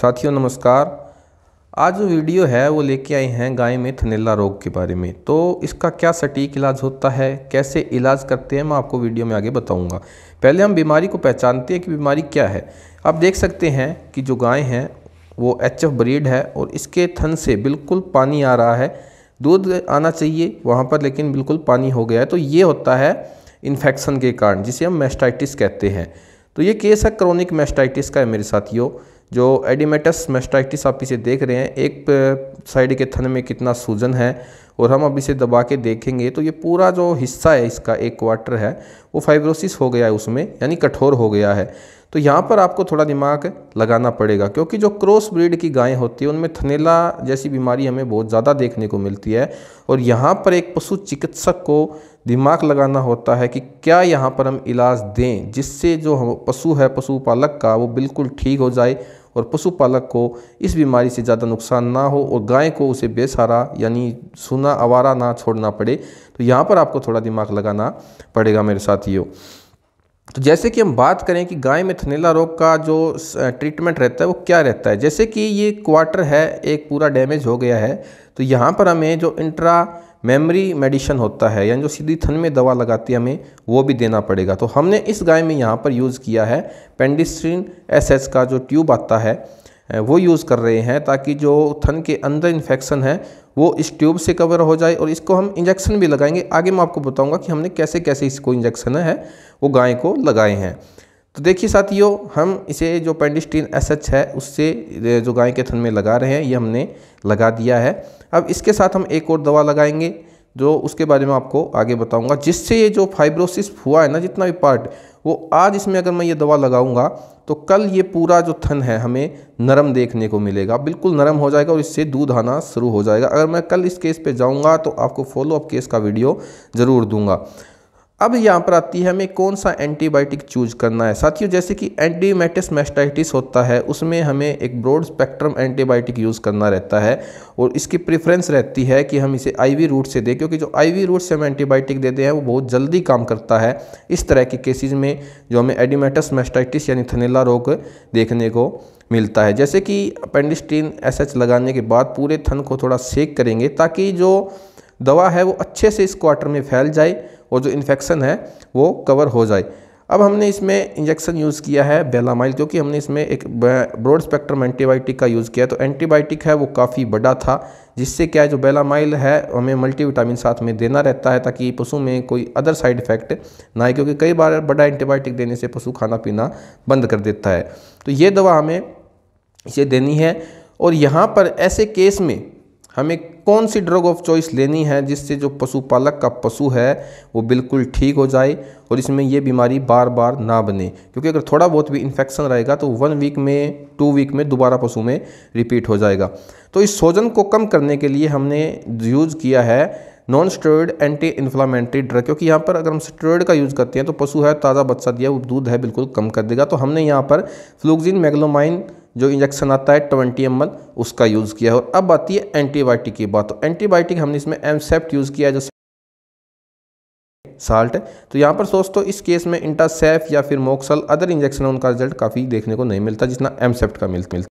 साथियों नमस्कार आज जो वीडियो है वो लेके आए हैं गाय में थनेला रोग के बारे में तो इसका क्या सटीक इलाज होता है कैसे इलाज करते हैं मैं आपको वीडियो में आगे बताऊंगा पहले हम बीमारी को पहचानते हैं कि बीमारी क्या है आप देख सकते हैं कि जो गाय हैं वो एच एफ ब्रीड है और इसके थन से बिल्कुल पानी आ रहा है दूध आना चाहिए वहाँ पर लेकिन बिल्कुल पानी हो गया है तो ये होता है इन्फेक्शन के कारण जिसे हम मेस्टाइटिस कहते हैं तो ये केस है क्रोनिक मेस्टाइटिस का है मेरे साथियों जो एडिमेटस मेस्टाइटिस आप इसे देख रहे हैं एक साइड के थन में कितना सूजन है और हम अब इसे दबा के देखेंगे तो ये पूरा जो हिस्सा है इसका एक क्वार्टर है वो फाइब्रोसिस हो गया है उसमें यानी कठोर हो गया है तो यहाँ पर आपको थोड़ा दिमाग लगाना पड़ेगा क्योंकि जो क्रॉस ब्रीड की गायें होती है उनमें थनेला जैसी बीमारी हमें बहुत ज़्यादा देखने को मिलती है और यहाँ पर एक पशु चिकित्सक को दिमाग लगाना होता है कि क्या यहाँ पर हम इलाज दें जिससे जो पशु है पशुपालक का वो बिल्कुल ठीक हो जाए और पशुपालक को इस बीमारी से ज़्यादा नुकसान ना हो और गाय को उसे बेसहारा यानी सुना आवारा ना छोड़ना पड़े तो यहाँ पर आपको थोड़ा दिमाग लगाना पड़ेगा मेरे साथियों तो जैसे कि हम बात करें कि गाय में थनेला रोग का जो ट्रीटमेंट रहता है वो क्या रहता है जैसे कि ये क्वार्टर है एक पूरा डैमेज हो गया है तो यहाँ पर हमें जो इंट्रा मेमरी मेडिसिन होता है यानी जो सीधी थन में दवा लगाती है हमें वो भी देना पड़ेगा तो हमने इस गाय में यहाँ पर यूज़ किया है पेंडिस्ट्रीन एस का जो ट्यूब आता है वो यूज़ कर रहे हैं ताकि जो थन के अंदर इन्फेक्शन है वो इस ट्यूब से कवर हो जाए और इसको हम इंजेक्शन भी लगाएंगे आगे मैं आपको बताऊंगा कि हमने कैसे कैसे इसको इंजेक्शन है वो गाय को लगाए हैं तो देखिए साथियों हम इसे जो पेंडिस्टीन एस एच है उससे जो गाय के थन में लगा रहे हैं ये हमने लगा दिया है अब इसके साथ हम एक और दवा लगाएंगे जो उसके बारे में आपको आगे बताऊंगा जिससे ये जो फाइब्रोसिस हुआ है ना जितना भी पार्ट वो आज इसमें अगर मैं ये दवा लगाऊंगा तो कल ये पूरा जो थन है हमें नरम देखने को मिलेगा बिल्कुल नरम हो जाएगा और इससे दूध आना शुरू हो जाएगा अगर मैं कल इस केस पे जाऊंगा तो आपको फॉलोअप केस का वीडियो ज़रूर दूंगा अब यहाँ पर आती है हमें कौन सा एंटीबायोटिक चूज करना है साथियों जैसे कि एंटीमेटिस मेस्टाइटिस होता है उसमें हमें एक ब्रॉड स्पेक्ट्रम एंटीबायोटिक यूज़ करना रहता है और इसकी प्रेफरेंस रहती है कि हम इसे आईवी रूट से दें क्योंकि जो आईवी रूट से हम एंटीबायोटिक देते हैं वो बहुत जल्दी काम करता है इस तरह के केसेज में जो हमें एडिमेटस मेस्टाइटिस यानी थनेला रोग देखने को मिलता है जैसे कि अपेंडिस्टीन एस लगाने के बाद पूरे थन को थोड़ा सेक करेंगे ताकि जो दवा है वो अच्छे से इस क्वार्टर में फैल जाए और जो इन्फेक्शन है वो कवर हो जाए अब हमने इसमें इंजेक्शन यूज़ किया है बेलामाइल क्योंकि हमने इसमें एक ब्रॉड स्पेक्ट्रम एंटीबायोटिक का यूज़ किया तो एंटीबायोटिक है वो काफ़ी बड़ा था जिससे क्या है जो बेलामाइल है हमें मल्टीविटामिन साथ में देना रहता है ताकि पशु में कोई अदर साइड इफ़ेक्ट ना आए क्योंकि कई बार बड़ा एंटीबायोटिक देने से पशु खाना पीना बंद कर देता है तो ये दवा हमें इसे देनी है और यहाँ पर ऐसे केस में हमें कौन सी ड्रग ऑफ चॉइस लेनी है जिससे जो पशुपालक का पशु है वो बिल्कुल ठीक हो जाए और इसमें ये बीमारी बार बार ना बने क्योंकि अगर थोड़ा बहुत भी इन्फेक्शन रहेगा तो वन वीक में टू वीक में दोबारा पशु में रिपीट हो जाएगा तो इस सोजन को कम करने के लिए हमने यूज़ किया है non steroid anti inflammatory drug क्योंकि यहाँ पर अगर हम स्टेरॉयड का यूज़ करते हैं तो पशु है ताज़ा बच्चा दिया वो दूध है बिल्कुल कम कर देगा तो हमने यहाँ पर फ्लूगजिन मेगलोमाइन जो इंजेक्शन आता है ट्वेंटी एम उसका यूज़ किया है और अब आती है एंटीबायोटिक की बात तो एंटीबायोटिक हमने इसमें एमसेप्ट यूज़ किया है जो साल्ट है तो यहाँ पर दोस्तों इस केस में इंटासेफ या फिर मोक्सल अदर इंजेक्शन उनका रिजल्ट काफ़ी देखने को नहीं मिलता जितना एमसेप्ट का मिलता मिलता